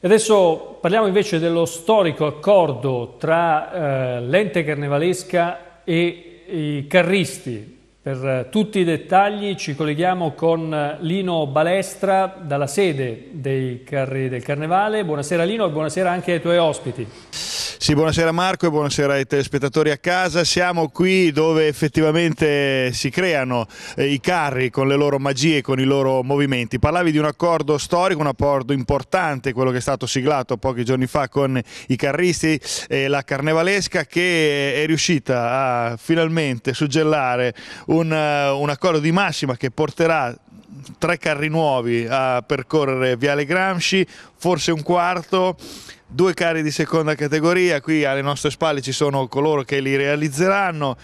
E adesso parliamo invece dello storico accordo tra eh, l'ente carnevalesca e i carristi. Per eh, tutti i dettagli ci colleghiamo con eh, Lino Balestra dalla sede dei carri, del Carnevale. Buonasera Lino e buonasera anche ai tuoi ospiti. Sì, buonasera Marco e buonasera ai telespettatori a casa. Siamo qui dove effettivamente si creano eh, i carri con le loro magie, con i loro movimenti. Parlavi di un accordo storico, un accordo importante, quello che è stato siglato pochi giorni fa con i carristi e la carnevalesca che è riuscita a finalmente suggellare un, eh, un accordo di massima che porterà tre carri nuovi a percorrere Viale Gramsci, forse un quarto due carri di seconda categoria, qui alle nostre spalle ci sono coloro che li realizzeranno,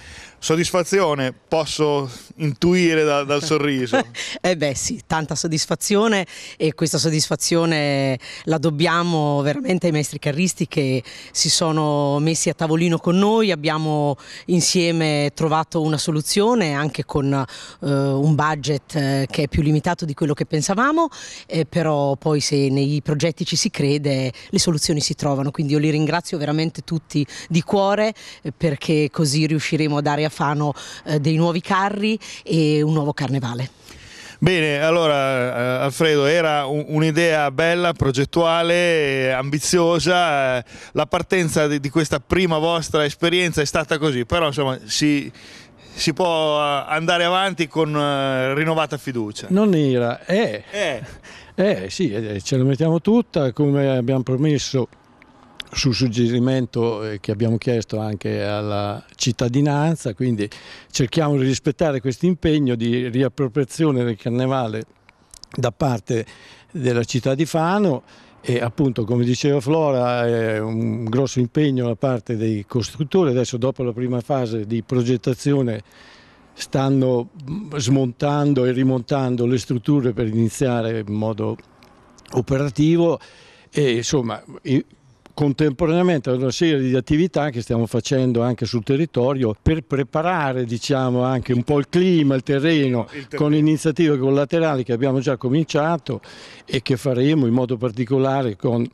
soddisfazione posso intuire da, dal sorriso? eh beh sì, tanta soddisfazione e questa soddisfazione la dobbiamo veramente ai maestri carristi che si sono messi a tavolino con noi, abbiamo insieme trovato una soluzione anche con eh, un budget eh, che è più limitato di quello che pensavamo, eh, però poi se nei progetti ci si crede le soluzioni si trovano, quindi io li ringrazio veramente tutti di cuore eh, perché così riusciremo a dare a Fano eh, dei nuovi carri e un nuovo carnevale. Bene, allora eh, Alfredo era un'idea bella, progettuale, eh, ambiziosa, eh, la partenza di, di, questa prima vostra esperienza è stata così, però insomma si, si può eh, andare avanti con eh, rinnovata fiducia. Non era, è. Eh, sì, ce la mettiamo tutta come abbiamo promesso su suggerimento eh, che abbiamo chiesto anche alla cittadinanza, quindi cerchiamo di rispettare questo impegno di riappropriazione del carnevale da parte della città di Fano e appunto come diceva Flora è un grosso impegno da parte dei costruttori, adesso dopo la prima fase di progettazione stanno mm, smontando e rimontando le strutture per iniziare in modo operativo e insomma contemporaneamente ad una serie di attività che stiamo facendo anche sul territorio per preparare diciamo, anche un po' il clima, il terreno, il terreno, con iniziative collaterali che abbiamo già cominciato e che faremo in modo particolare con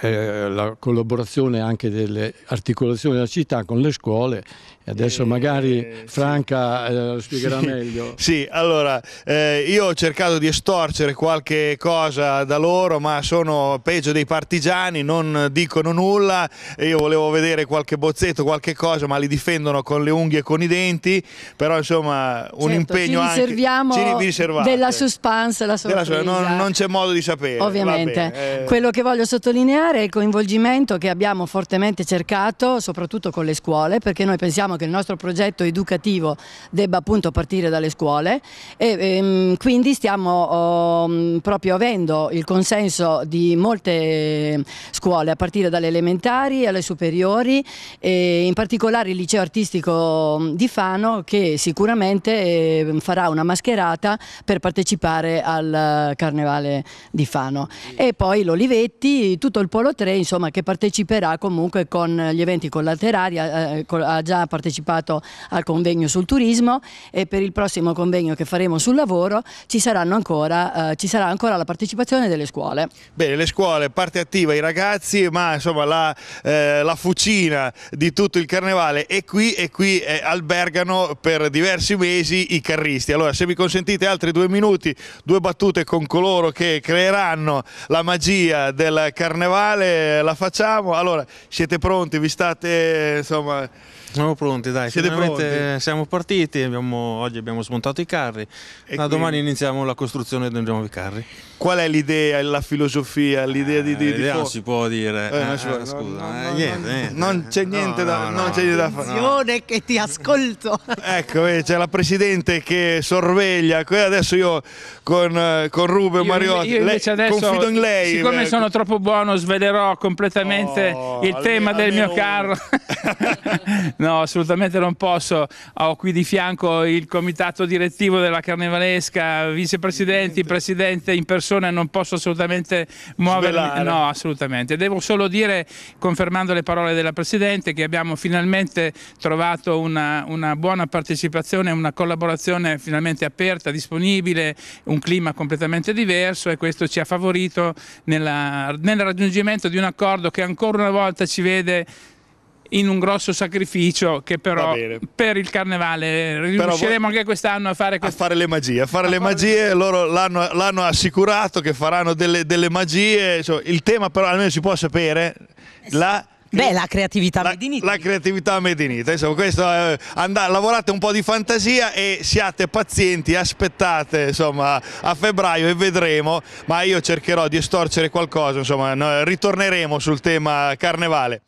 eh, la collaborazione anche delle articolazioni della città con le scuole adesso eh, magari Franca eh, sì. lo spiegherà sì. meglio. Sì, allora eh, io ho cercato di estorcere qualche cosa da loro ma sono peggio dei partigiani, non dicono nulla, io volevo vedere qualche bozzetto, qualche cosa ma li difendono con le unghie e con i denti, però insomma un certo, impegno ci riserviamo anche, ci della suspense, la sorpresa. Della, non, non c'è modo di sapere. Ovviamente, eh. quello che voglio sottolineare sottolineare il coinvolgimento che abbiamo fortemente cercato, soprattutto con le scuole, perché noi pensiamo che il nostro progetto educativo debba appunto partire dalle scuole e ehm, quindi stiamo ehm, proprio avendo il consenso di molte scuole, a partire dalle elementari alle superiori e in particolare il liceo artistico di Fano che sicuramente ehm, farà una mascherata per partecipare al eh, carnevale di Fano. E poi l'Olivetti, tutto il il Polo 3 insomma, che parteciperà comunque con gli eventi collaterali, eh, eh, ha già partecipato al convegno sul turismo e per il prossimo convegno che faremo sul lavoro ci, ancora, eh, ci sarà ancora la partecipazione delle scuole. Bene, le scuole, parte attiva i ragazzi, ma insomma, la, eh, la, fucina di tutto il carnevale è qui e qui eh, albergano per diversi mesi i carristi. Allora se mi consentite altri due minuti, due battute con coloro che creeranno la magia del carnevale carnevale la facciamo. Allora, siete pronti? Vi state, insomma... Siamo pronti, dai. Siete pronti? Siamo partiti, abbiamo, oggi abbiamo smontato i carri, e da domani iniziamo la costruzione dei nuovi carri. Qual è l'idea, la filosofia, l'idea eh, di... di, di non eh, si può dire, non, scusa, non c'è niente, no, no, niente da fare. Attenzione che ti ascolto. ecco, c'è la Presidente che sorveglia, adesso io con, eh, con Rubio, io, Mariotti, io lei, adesso, confido in lei. Siccome eh, sono troppo buono, svelerò completamente oh, il tema del mio carro. no, assolutamente non posso. Ho qui di fianco il comitato direttivo della Carnevalesca, vicepresidenti, presidente in persona, non posso assolutamente muovermi. Svelare. No, assolutamente. Devo solo dire, confermando le parole della Presidente, che abbiamo finalmente trovato una, una buona partecipazione, una collaborazione finalmente aperta, disponibile, un clima completamente diverso e questo ci ha favorito nella, nel raggiungimento raggiungimento di un accordo che ancora una volta ci vede in un grosso sacrificio che però per il carnevale eh, riusciremo anche quest'anno a fare, quest... a fare le magie, a fare a le fare... magie, loro l'hanno assicurato che faranno delle, delle magie, cioè, il tema però almeno si può sapere, eh sì. la Beh, la creatività la, medinita. La creatività medinita. Insomma, questo, eh, andate, lavorate un po' di fantasia e siate pazienti, aspettate insomma, a febbraio e vedremo, ma io cercherò di estorcere qualcosa, insomma, ritorneremo sul tema carnevale.